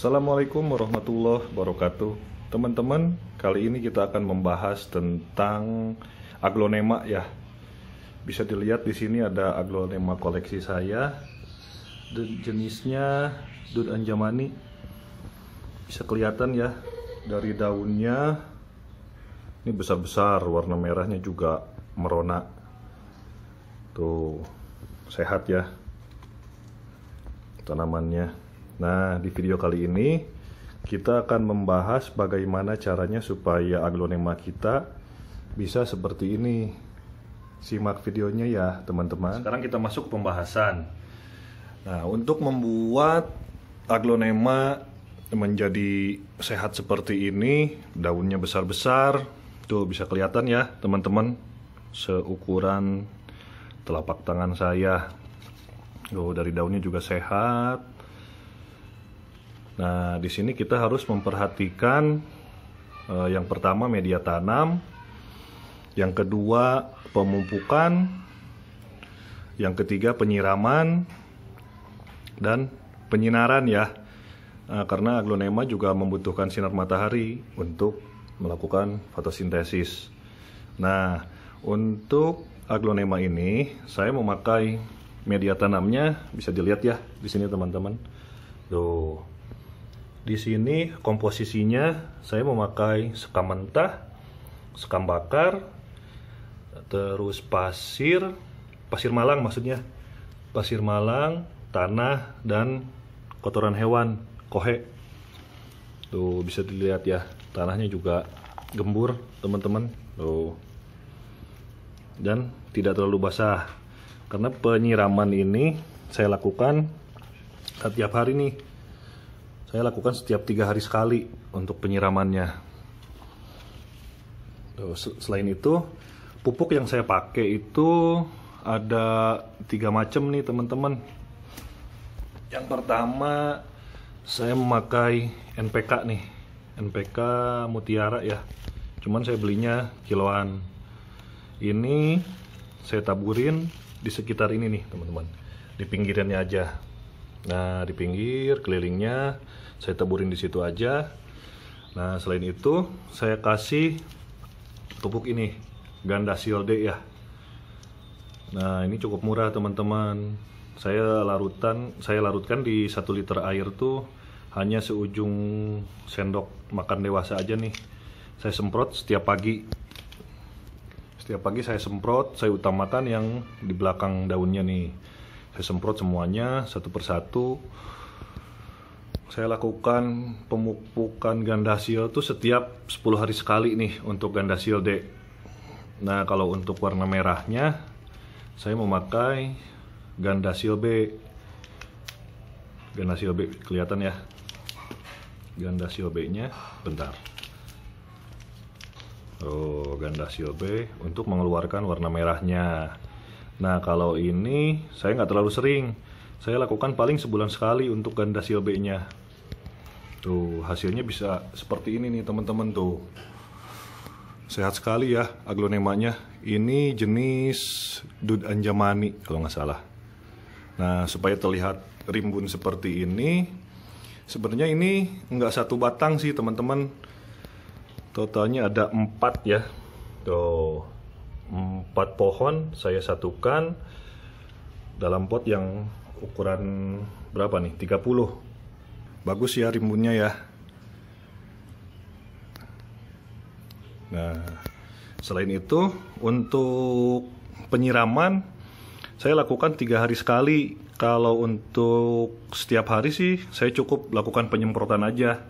Assalamualaikum warahmatullahi wabarakatuh Teman-teman, kali ini kita akan membahas tentang aglonema ya Bisa dilihat di sini ada aglonema koleksi saya Jenisnya Dud Anjamani Bisa kelihatan ya dari daunnya Ini besar-besar, warna merahnya juga merona Tuh, sehat ya tanamannya Nah, di video kali ini kita akan membahas bagaimana caranya supaya aglonema kita bisa seperti ini. Simak videonya ya, teman-teman. Sekarang kita masuk pembahasan. Nah, untuk membuat aglonema menjadi sehat seperti ini, daunnya besar-besar, tuh bisa kelihatan ya, teman-teman, seukuran telapak tangan saya. Tuh, dari daunnya juga sehat Nah, di sini kita harus memperhatikan eh, yang pertama media tanam, yang kedua pemupukan, yang ketiga penyiraman dan penyinaran ya. Nah, karena aglonema juga membutuhkan sinar matahari untuk melakukan fotosintesis. Nah, untuk aglonema ini saya memakai media tanamnya bisa dilihat ya di sini teman-teman. Tuh. Di sini komposisinya saya memakai sekam mentah, sekam bakar, terus pasir, pasir malang maksudnya, pasir malang, tanah dan kotoran hewan, kohe. Tuh bisa dilihat ya, tanahnya juga gembur, teman-teman. Tuh. Dan tidak terlalu basah. Karena penyiraman ini saya lakukan setiap hari nih saya lakukan setiap tiga hari sekali untuk penyiramannya selain itu pupuk yang saya pakai itu ada tiga macam nih teman-teman yang pertama saya memakai NPK nih NPK mutiara ya cuman saya belinya kiloan ini saya taburin di sekitar ini nih teman-teman di pinggirannya aja Nah, di pinggir kelilingnya saya taburin di situ aja. Nah, selain itu saya kasih pupuk ini, Ganda Silde ya. Nah, ini cukup murah teman-teman. Saya larutan, saya larutkan di 1 liter air tuh hanya seujung sendok makan dewasa aja nih. Saya semprot setiap pagi. Setiap pagi saya semprot, saya utamakan yang di belakang daunnya nih saya semprot semuanya satu persatu saya lakukan pemupukan gandasil tuh setiap 10 hari sekali nih untuk gandasil D nah kalau untuk warna merahnya saya memakai gandasil B gandasil B kelihatan ya gandasil B nya bentar Oh, gandasil B untuk mengeluarkan warna merahnya. Nah kalau ini saya nggak terlalu sering. Saya lakukan paling sebulan sekali untuk ganda silbe-nya. Tuh hasilnya bisa seperti ini nih teman-teman tuh. Sehat sekali ya aglonemanya. Ini jenis dud anjamani kalau nggak salah. Nah supaya terlihat rimbun seperti ini, sebenarnya ini nggak satu batang sih teman-teman. Totalnya ada empat ya. Tuh empat pohon saya satukan dalam pot yang ukuran berapa nih 30 bagus ya rimbunnya ya nah selain itu untuk penyiraman saya lakukan tiga hari sekali kalau untuk setiap hari sih saya cukup lakukan penyemprotan aja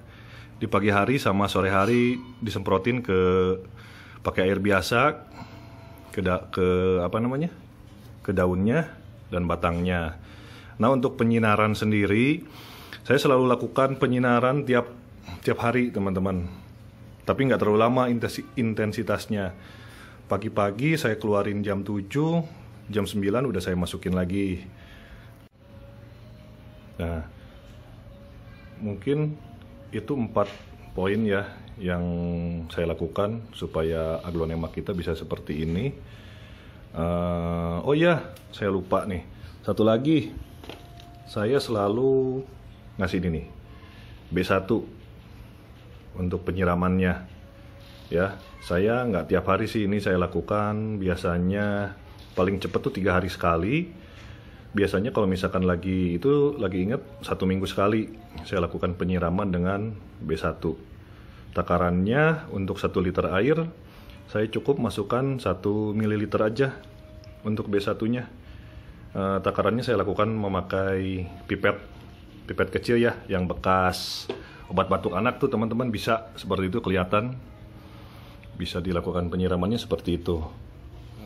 di pagi hari sama sore hari disemprotin ke pakai air biasa ke da, ke apa namanya ke daunnya dan batangnya. Nah untuk penyinaran sendiri saya selalu lakukan penyinaran tiap tiap hari teman-teman. Tapi nggak terlalu lama intensitasnya. Pagi-pagi saya keluarin jam 7, jam 9 udah saya masukin lagi. Nah, mungkin itu empat poin ya yang saya lakukan supaya aglonema kita bisa seperti ini. Uh, oh iya, saya lupa nih. Satu lagi, saya selalu ngasih ini nih, B1 untuk penyiramannya. Ya, saya nggak tiap hari sih ini saya lakukan. Biasanya paling cepat tuh tiga hari sekali biasanya kalau misalkan lagi itu lagi ingat satu minggu sekali saya lakukan penyiraman dengan B1 takarannya untuk satu liter air saya cukup masukkan satu mililiter aja untuk B1 nya e, eh, takarannya saya lakukan memakai pipet pipet kecil ya yang bekas obat batuk anak tuh teman-teman bisa seperti itu kelihatan bisa dilakukan penyiramannya seperti itu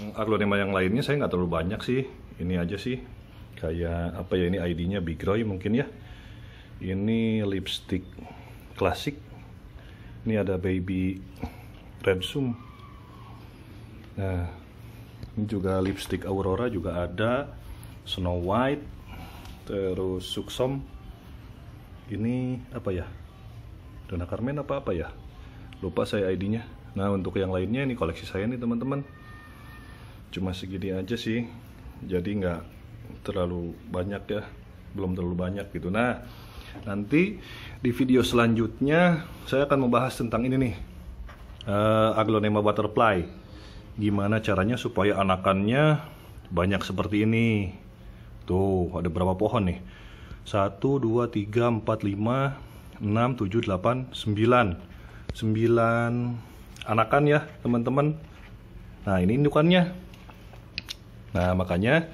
hmm, aglonema yang lainnya saya nggak terlalu banyak sih ini aja sih saya apa ya ini ID-nya Big Roy mungkin ya ini lipstick klasik ini ada baby Red Zoom. nah ini juga lipstick Aurora juga ada Snow White terus Suksom ini apa ya Dona Carmen apa apa ya lupa saya ID-nya nah untuk yang lainnya ini koleksi saya nih teman-teman cuma segini aja sih jadi nggak terlalu banyak ya belum terlalu banyak gitu nah nanti di video selanjutnya saya akan membahas tentang ini nih uh, aglonema butterfly gimana caranya supaya anakannya banyak seperti ini tuh ada berapa pohon nih 1, 2, 3, 4, 5, 6, 7, 8, 9 9 anakan ya teman-teman nah ini indukannya nah makanya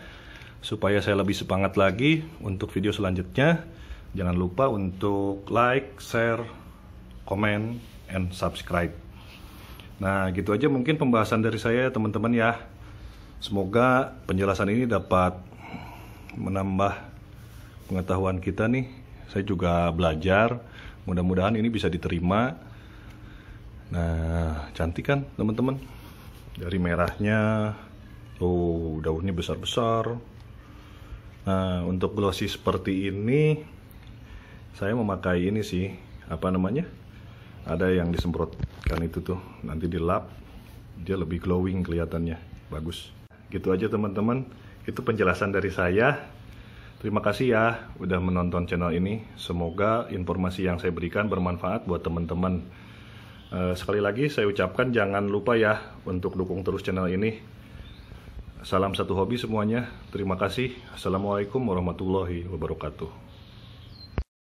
supaya saya lebih semangat lagi untuk video selanjutnya. Jangan lupa untuk like, share, comment, and subscribe. Nah, gitu aja mungkin pembahasan dari saya teman-teman ya. Semoga penjelasan ini dapat menambah pengetahuan kita nih. Saya juga belajar, mudah-mudahan ini bisa diterima. Nah, cantik kan teman-teman? Dari merahnya, tuh oh, daunnya besar-besar, Nah, untuk glossy seperti ini saya memakai ini sih, apa namanya? Ada yang disemprotkan itu tuh, nanti dilap dia lebih glowing kelihatannya. Bagus. Gitu aja teman-teman. Itu penjelasan dari saya. Terima kasih ya udah menonton channel ini. Semoga informasi yang saya berikan bermanfaat buat teman-teman. Eh, sekali lagi saya ucapkan jangan lupa ya untuk dukung terus channel ini Salam satu hobi semuanya. Terima kasih. Assalamualaikum warahmatullahi wabarakatuh.